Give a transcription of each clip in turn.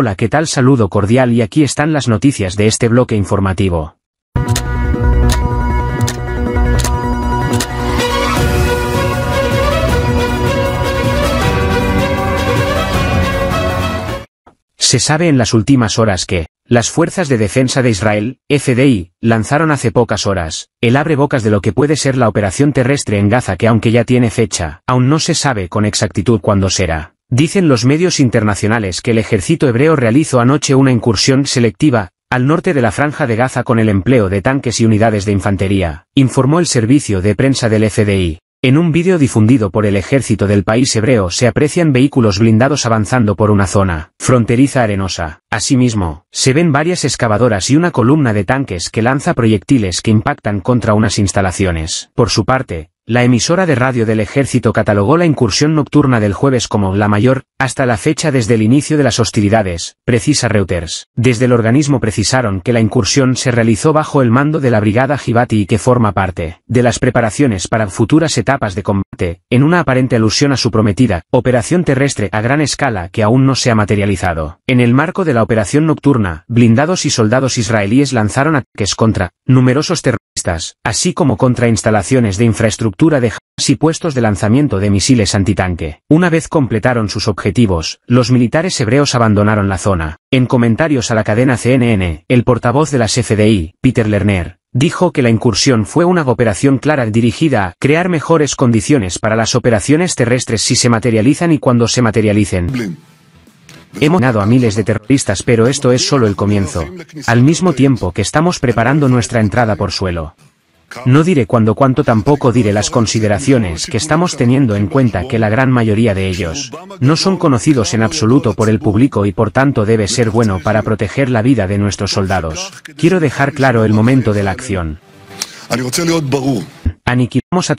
Hola, ¿qué tal? Saludo cordial y aquí están las noticias de este bloque informativo. Se sabe en las últimas horas que, las fuerzas de defensa de Israel, FDI, lanzaron hace pocas horas, el bocas de lo que puede ser la operación terrestre en Gaza que aunque ya tiene fecha, aún no se sabe con exactitud cuándo será. Dicen los medios internacionales que el ejército hebreo realizó anoche una incursión selectiva, al norte de la franja de Gaza con el empleo de tanques y unidades de infantería, informó el servicio de prensa del FDI. En un vídeo difundido por el ejército del país hebreo se aprecian vehículos blindados avanzando por una zona fronteriza arenosa. Asimismo, se ven varias excavadoras y una columna de tanques que lanza proyectiles que impactan contra unas instalaciones. Por su parte, la emisora de radio del ejército catalogó la incursión nocturna del jueves como la mayor, hasta la fecha desde el inicio de las hostilidades, precisa Reuters. Desde el organismo precisaron que la incursión se realizó bajo el mando de la brigada Givati y que forma parte de las preparaciones para futuras etapas de combate, en una aparente alusión a su prometida operación terrestre a gran escala que aún no se ha materializado. En el marco de la operación nocturna, blindados y soldados israelíes lanzaron ataques contra numerosos terroristas, así como contra instalaciones de infraestructura de de y puestos de lanzamiento de misiles antitanque. Una vez completaron sus objetivos, los militares hebreos abandonaron la zona. En comentarios a la cadena CNN, el portavoz de las FDI, Peter Lerner, dijo que la incursión fue una operación clara dirigida a crear mejores condiciones para las operaciones terrestres si se materializan y cuando se materialicen. Hemos ganado a miles de terroristas pero esto es solo el comienzo. Al mismo tiempo que estamos preparando nuestra entrada por suelo. No diré cuándo cuánto tampoco diré las consideraciones que estamos teniendo en cuenta que la gran mayoría de ellos no son conocidos en absoluto por el público y por tanto debe ser bueno para proteger la vida de nuestros soldados. Quiero dejar claro el momento de la acción. Aniquilamos a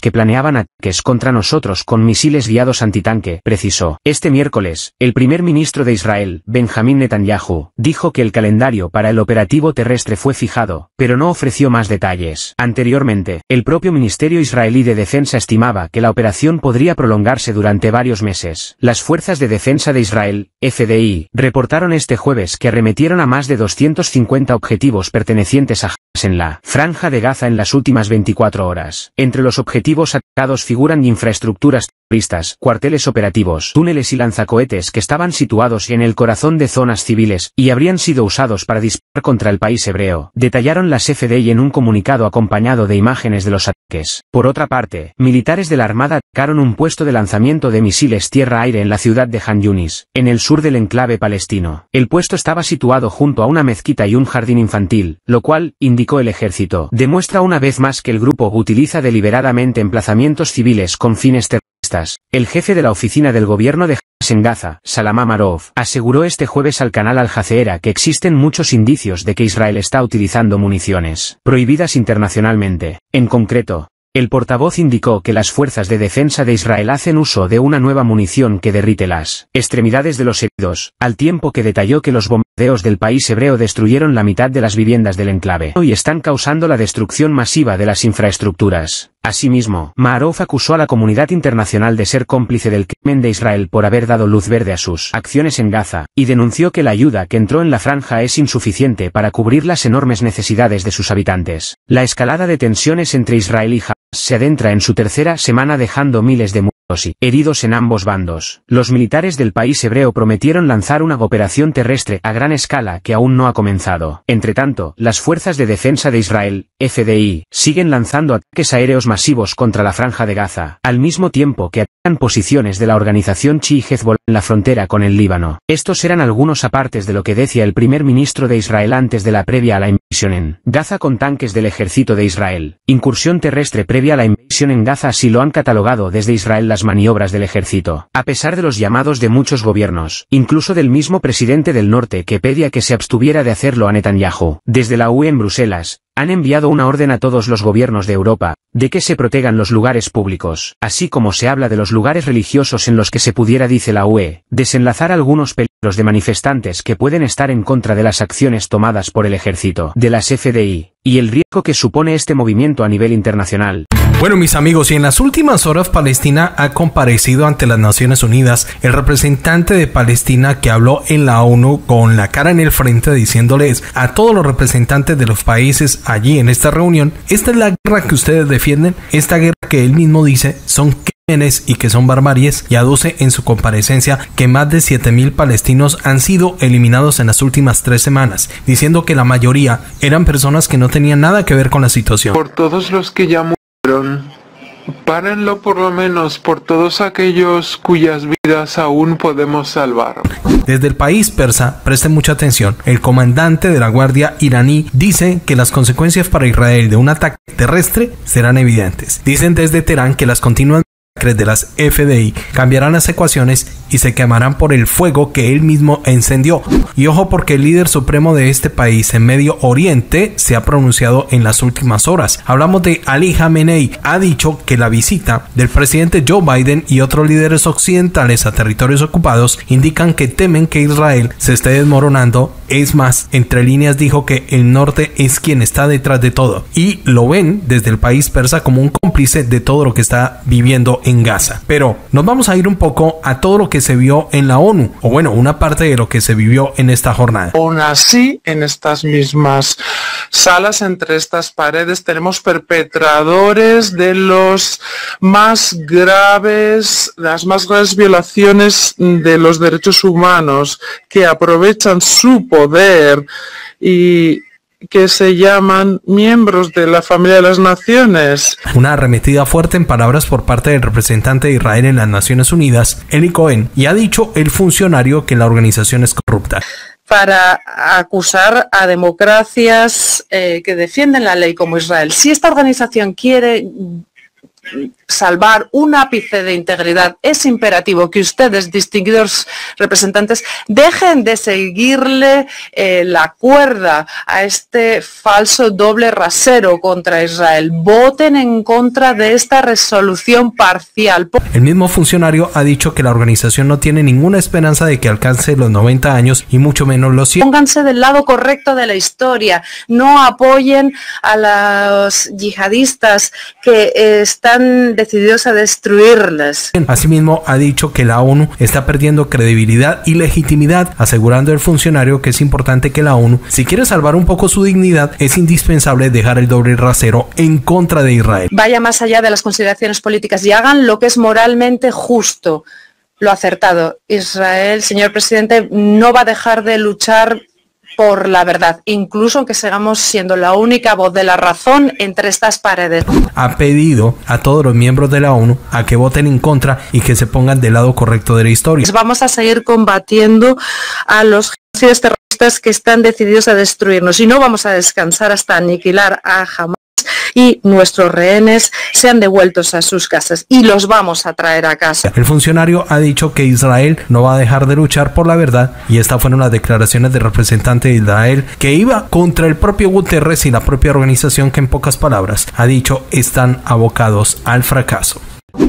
que planeaban ataques contra nosotros con misiles guiados antitanque, precisó. Este miércoles, el primer ministro de Israel, Benjamín Netanyahu, dijo que el calendario para el operativo terrestre fue fijado, pero no ofreció más detalles. Anteriormente, el propio Ministerio Israelí de Defensa estimaba que la operación podría prolongarse durante varios meses. Las fuerzas de defensa de Israel, FDI, reportaron este jueves que arremetieron a más de 250 objetivos pertenecientes a en la Franja de Gaza en las últimas 24 horas. Entre los objetivos a figuran infraestructuras terroristas, cuarteles operativos, túneles y lanzacohetes que estaban situados en el corazón de zonas civiles y habrían sido usados para disparar contra el país hebreo, detallaron las FDI en un comunicado acompañado de imágenes de los ataques. Por otra parte, militares de la Armada atacaron un puesto de lanzamiento de misiles tierra-aire en la ciudad de Han Yunis, en el sur del enclave palestino. El puesto estaba situado junto a una mezquita y un jardín infantil, lo cual, indicó el ejército, demuestra una vez más que el grupo utiliza deliberadamente emplazamientos civiles con fines terroristas. El jefe de la oficina del gobierno de en Gaza, Salamá Marov, aseguró este jueves al canal Al Jazeera que existen muchos indicios de que Israel está utilizando municiones prohibidas internacionalmente. En concreto, el portavoz indicó que las fuerzas de defensa de Israel hacen uso de una nueva munición que derrite las extremidades de los heridos, al tiempo que detalló que los bombardeos del país hebreo destruyeron la mitad de las viviendas del enclave y están causando la destrucción masiva de las infraestructuras Asimismo, Maarov acusó a la comunidad internacional de ser cómplice del crimen de Israel por haber dado luz verde a sus acciones en Gaza, y denunció que la ayuda que entró en la franja es insuficiente para cubrir las enormes necesidades de sus habitantes. La escalada de tensiones entre Israel y Hamas se adentra en su tercera semana dejando miles de y heridos en ambos bandos. Los militares del país hebreo prometieron lanzar una operación terrestre a gran escala que aún no ha comenzado. Entretanto, las fuerzas de defensa de Israel, FDI, siguen lanzando ataques aéreos masivos contra la franja de Gaza, al mismo tiempo que posiciones de la organización Chi Hezbollah en la frontera con el Líbano. Estos eran algunos apartes de lo que decía el primer ministro de Israel antes de la previa a la invasión en Gaza con tanques del ejército de Israel. Incursión terrestre previa a la invasión en Gaza así lo han catalogado desde Israel las maniobras del ejército. A pesar de los llamados de muchos gobiernos, incluso del mismo presidente del norte que pedía que se abstuviera de hacerlo a Netanyahu, desde la UE en Bruselas, han enviado una orden a todos los gobiernos de Europa, de que se protegan los lugares públicos, así como se habla de los lugares religiosos en los que se pudiera, dice la UE, desenlazar algunos peligros de manifestantes que pueden estar en contra de las acciones tomadas por el ejército de las FDI, y el riesgo que supone este movimiento a nivel internacional. Bueno, mis amigos, y en las últimas horas Palestina ha comparecido ante las Naciones Unidas el representante de Palestina que habló en la ONU con la cara en el frente diciéndoles a todos los representantes de los países allí en esta reunión, esta es la guerra que ustedes defienden, esta guerra que él mismo dice son crímenes y que son barbaries y aduce en su comparecencia que más de 7.000 palestinos han sido eliminados en las últimas tres semanas, diciendo que la mayoría eran personas que no tenían nada que ver con la situación. Por todos los que llamó Párenlo por lo menos por todos aquellos cuyas vidas aún podemos salvar. Desde el país persa, presten mucha atención, el comandante de la Guardia iraní dice que las consecuencias para Israel de un ataque terrestre serán evidentes. Dicen desde Teherán que las continuas de las FDI cambiarán las ecuaciones y se quemarán por el fuego que él mismo encendió. Y ojo porque el líder supremo de este país en Medio Oriente se ha pronunciado en las últimas horas. Hablamos de Ali Khamenei. Ha dicho que la visita del presidente Joe Biden y otros líderes occidentales a territorios ocupados indican que temen que Israel se esté desmoronando. Es más, entre líneas dijo que el norte es quien está detrás de todo. Y lo ven desde el país persa como un cómplice de todo lo que está viviendo en Gaza. Pero nos vamos a ir un poco a todo lo que se vio en la ONU, o bueno, una parte de lo que se vivió en esta jornada. Aún así, en estas mismas salas, entre estas paredes, tenemos perpetradores de los más graves, las más graves violaciones de los derechos humanos que aprovechan su poder y que se llaman miembros de la familia de las naciones. Una arremetida fuerte en palabras por parte del representante de Israel en las Naciones Unidas, Eli Cohen, y ha dicho el funcionario que la organización es corrupta para acusar a democracias eh, que defienden la ley como Israel. Si esta organización quiere salvar un ápice de integridad, es imperativo que ustedes, distinguidos representantes, dejen de seguirle eh, la cuerda a este falso doble rasero contra Israel. Voten en contra de esta resolución parcial. El mismo funcionario ha dicho que la organización no tiene ninguna esperanza de que alcance los 90 años y mucho menos los 100. Pónganse del lado correcto de la historia. No apoyen a los yihadistas que están decididos a destruirlas. Asimismo, ha dicho que la ONU está perdiendo credibilidad y legitimidad, asegurando el funcionario que es importante que la ONU, si quiere salvar un poco su dignidad, es indispensable dejar el doble rasero en contra de Israel. Vaya más allá de las consideraciones políticas y hagan lo que es moralmente justo. Lo acertado. Israel, señor presidente, no va a dejar de luchar por la verdad, incluso aunque sigamos siendo la única voz de la razón entre estas paredes. Ha pedido a todos los miembros de la ONU a que voten en contra y que se pongan del lado correcto de la historia. Pues vamos a seguir combatiendo a los genocidas terroristas que están decididos a destruirnos y no vamos a descansar hasta aniquilar a jamás y nuestros rehenes sean devueltos a sus casas y los vamos a traer a casa. El funcionario ha dicho que Israel no va a dejar de luchar por la verdad y estas fueron las declaraciones del representante de Israel que iba contra el propio Guterres y la propia organización que en pocas palabras ha dicho están abocados al fracaso.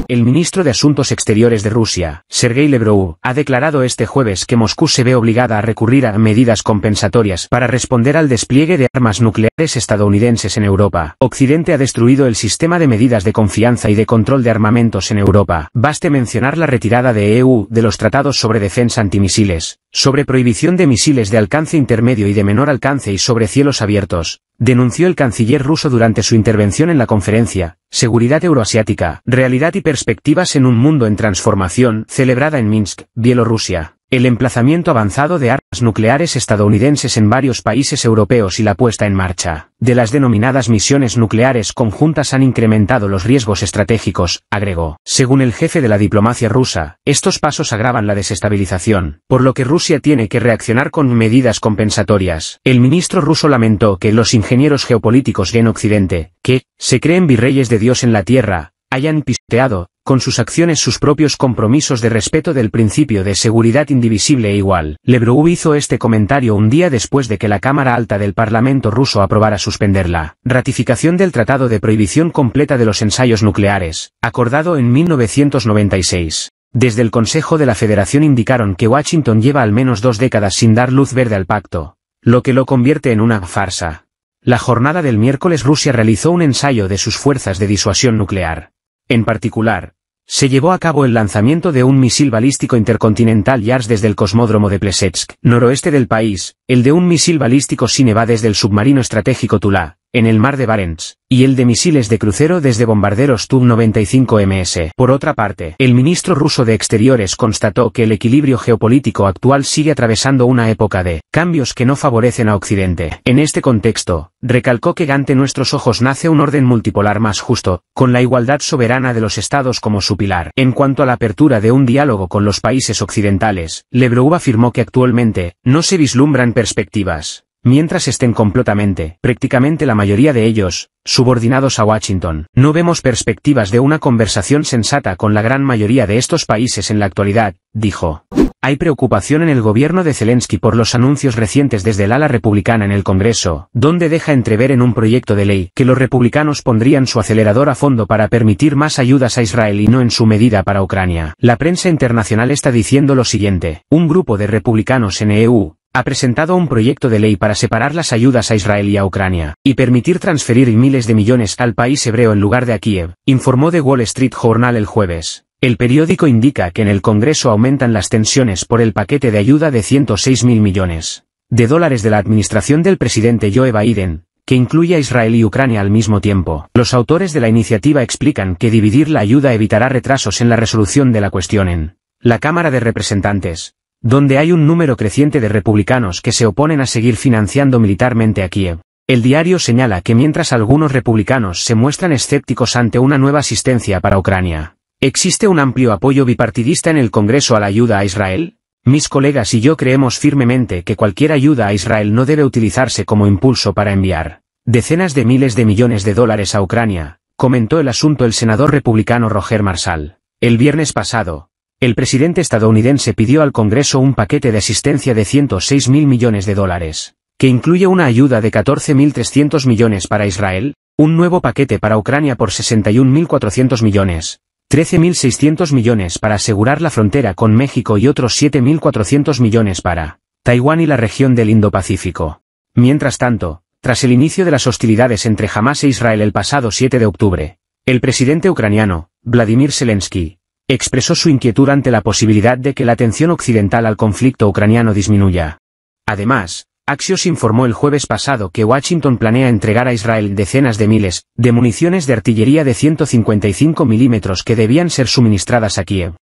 El ministro de Asuntos Exteriores de Rusia, Sergei Lebrou, ha declarado este jueves que Moscú se ve obligada a recurrir a medidas compensatorias para responder al despliegue de armas nucleares estadounidenses en Europa. Occidente ha destruido el sistema de medidas de confianza y de control de armamentos en Europa. Baste mencionar la retirada de EU de los tratados sobre defensa antimisiles, sobre prohibición de misiles de alcance intermedio y de menor alcance y sobre cielos abiertos, denunció el canciller ruso durante su intervención en la conferencia, Seguridad Euroasiática, Realidad y Perspectivas en un Mundo en Transformación, celebrada en Minsk, Bielorrusia. El emplazamiento avanzado de armas nucleares estadounidenses en varios países europeos y la puesta en marcha de las denominadas misiones nucleares conjuntas han incrementado los riesgos estratégicos, agregó. Según el jefe de la diplomacia rusa, estos pasos agravan la desestabilización, por lo que Rusia tiene que reaccionar con medidas compensatorias. El ministro ruso lamentó que los ingenieros geopolíticos en Occidente, que se creen virreyes de Dios en la Tierra, hayan pisteado con sus acciones sus propios compromisos de respeto del principio de seguridad indivisible e igual. Lebrou hizo este comentario un día después de que la Cámara Alta del Parlamento ruso aprobara suspender la ratificación del Tratado de Prohibición Completa de los Ensayos Nucleares, acordado en 1996. Desde el Consejo de la Federación indicaron que Washington lleva al menos dos décadas sin dar luz verde al pacto, lo que lo convierte en una farsa. La jornada del miércoles Rusia realizó un ensayo de sus fuerzas de disuasión nuclear. En particular, se llevó a cabo el lanzamiento de un misil balístico intercontinental Yars desde el cosmódromo de Plesetsk, noroeste del país, el de un misil balístico Sineva desde el submarino estratégico Tula, en el mar de Barents, y el de misiles de crucero desde bombarderos Tub-95MS. Por otra parte, el ministro ruso de Exteriores constató que el equilibrio geopolítico actual sigue atravesando una época de cambios que no favorecen a Occidente. En este contexto, recalcó que ante nuestros ojos nace un orden multipolar más justo, con la igualdad soberana de los estados como su pilar. En cuanto a la apertura de un diálogo con los países occidentales, Lebrou afirmó que actualmente, no se vislumbran perspectivas mientras estén completamente, prácticamente la mayoría de ellos, subordinados a Washington. No vemos perspectivas de una conversación sensata con la gran mayoría de estos países en la actualidad, dijo. Hay preocupación en el gobierno de Zelensky por los anuncios recientes desde el ala republicana en el Congreso, donde deja entrever en un proyecto de ley que los republicanos pondrían su acelerador a fondo para permitir más ayudas a Israel y no en su medida para Ucrania. La prensa internacional está diciendo lo siguiente, un grupo de republicanos en EU, ha presentado un proyecto de ley para separar las ayudas a Israel y a Ucrania, y permitir transferir miles de millones al país hebreo en lugar de a Kiev, informó The Wall Street Journal el jueves. El periódico indica que en el Congreso aumentan las tensiones por el paquete de ayuda de 106 mil millones de dólares de la administración del presidente Joe Biden, que incluye a Israel y Ucrania al mismo tiempo. Los autores de la iniciativa explican que dividir la ayuda evitará retrasos en la resolución de la cuestión en la Cámara de Representantes, donde hay un número creciente de republicanos que se oponen a seguir financiando militarmente a Kiev. El diario señala que mientras algunos republicanos se muestran escépticos ante una nueva asistencia para Ucrania, existe un amplio apoyo bipartidista en el Congreso a la ayuda a Israel. Mis colegas y yo creemos firmemente que cualquier ayuda a Israel no debe utilizarse como impulso para enviar decenas de miles de millones de dólares a Ucrania, comentó el asunto el senador republicano Roger Marsal. El viernes pasado, el presidente estadounidense pidió al Congreso un paquete de asistencia de 106 mil millones de dólares, que incluye una ayuda de 14.300 millones para Israel, un nuevo paquete para Ucrania por 61.400 millones, 13.600 millones para asegurar la frontera con México y otros 7.400 millones para Taiwán y la región del Indo-Pacífico. Mientras tanto, tras el inicio de las hostilidades entre Hamas e Israel el pasado 7 de octubre, el presidente ucraniano, Vladimir Zelensky, expresó su inquietud ante la posibilidad de que la atención occidental al conflicto ucraniano disminuya. Además, Axios informó el jueves pasado que Washington planea entregar a Israel decenas de miles de municiones de artillería de 155 milímetros que debían ser suministradas a Kiev.